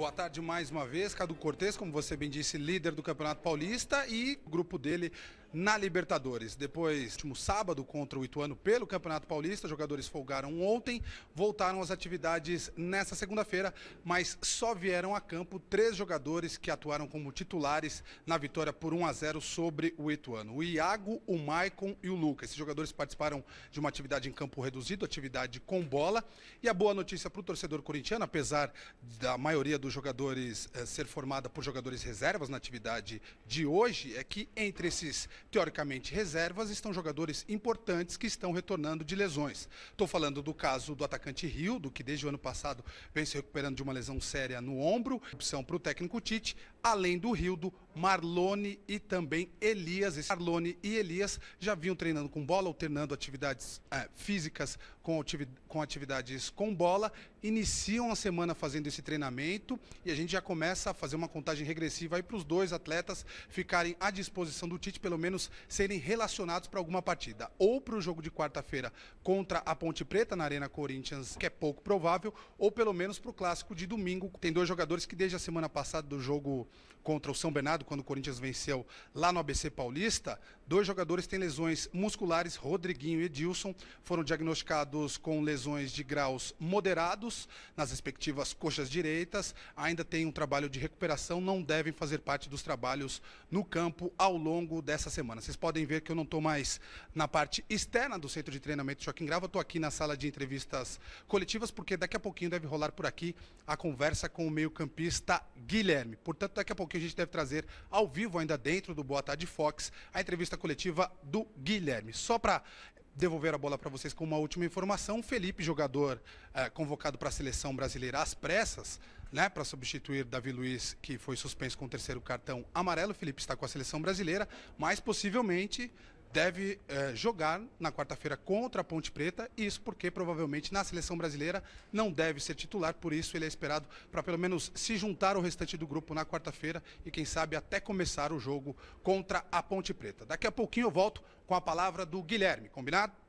Boa tarde mais uma vez, Cadu Cortes, como você bem disse, líder do Campeonato Paulista e grupo dele na Libertadores. Depois, último sábado, contra o Ituano pelo Campeonato Paulista, jogadores folgaram ontem, voltaram às atividades nesta segunda-feira, mas só vieram a campo três jogadores que atuaram como titulares na vitória por 1 a 0 sobre o Ituano. O Iago, o Maicon e o Lucas. Esses jogadores participaram de uma atividade em campo reduzido, atividade com bola. E a boa notícia para o torcedor corintiano, apesar da maioria dos jogadores eh, ser formada por jogadores reservas na atividade de hoje, é que entre esses teoricamente reservas, estão jogadores importantes que estão retornando de lesões. Estou falando do caso do atacante Rildo, que desde o ano passado vem se recuperando de uma lesão séria no ombro, opção para o técnico Tite. Além do Rildo, Marlone e também Elias. Marlone e Elias já vinham treinando com bola, alternando atividades é, físicas com, com atividades com bola. Iniciam a semana fazendo esse treinamento e a gente já começa a fazer uma contagem regressiva para os dois atletas ficarem à disposição do Tite, pelo menos serem relacionados para alguma partida. Ou para o jogo de quarta-feira contra a Ponte Preta na Arena Corinthians, que é pouco provável, ou pelo menos para o clássico de domingo. Tem dois jogadores que desde a semana passada do jogo contra o São Bernardo, quando o Corinthians venceu lá no ABC Paulista, dois jogadores têm lesões musculares, Rodriguinho e Edilson, foram diagnosticados com lesões de graus moderados nas respectivas coxas direitas, ainda tem um trabalho de recuperação, não devem fazer parte dos trabalhos no campo ao longo dessa semana. Vocês podem ver que eu não estou mais na parte externa do centro de treinamento Joaquim Grava, estou aqui na sala de entrevistas coletivas, porque daqui a pouquinho deve rolar por aqui a conversa com o meio-campista Guilherme. Portanto, daqui a pouquinho a gente deve trazer ao vivo, ainda dentro do Boa Tarde Fox, a entrevista coletiva do Guilherme. Só para devolver a bola para vocês com uma última informação. Felipe, jogador eh, convocado para a seleção brasileira às pressas, né, para substituir Davi Luiz, que foi suspenso com o terceiro cartão amarelo. Felipe está com a seleção brasileira, mas possivelmente deve eh, jogar na quarta-feira contra a Ponte Preta, isso porque provavelmente na seleção brasileira não deve ser titular, por isso ele é esperado para pelo menos se juntar ao restante do grupo na quarta-feira e quem sabe até começar o jogo contra a Ponte Preta. Daqui a pouquinho eu volto com a palavra do Guilherme, combinado?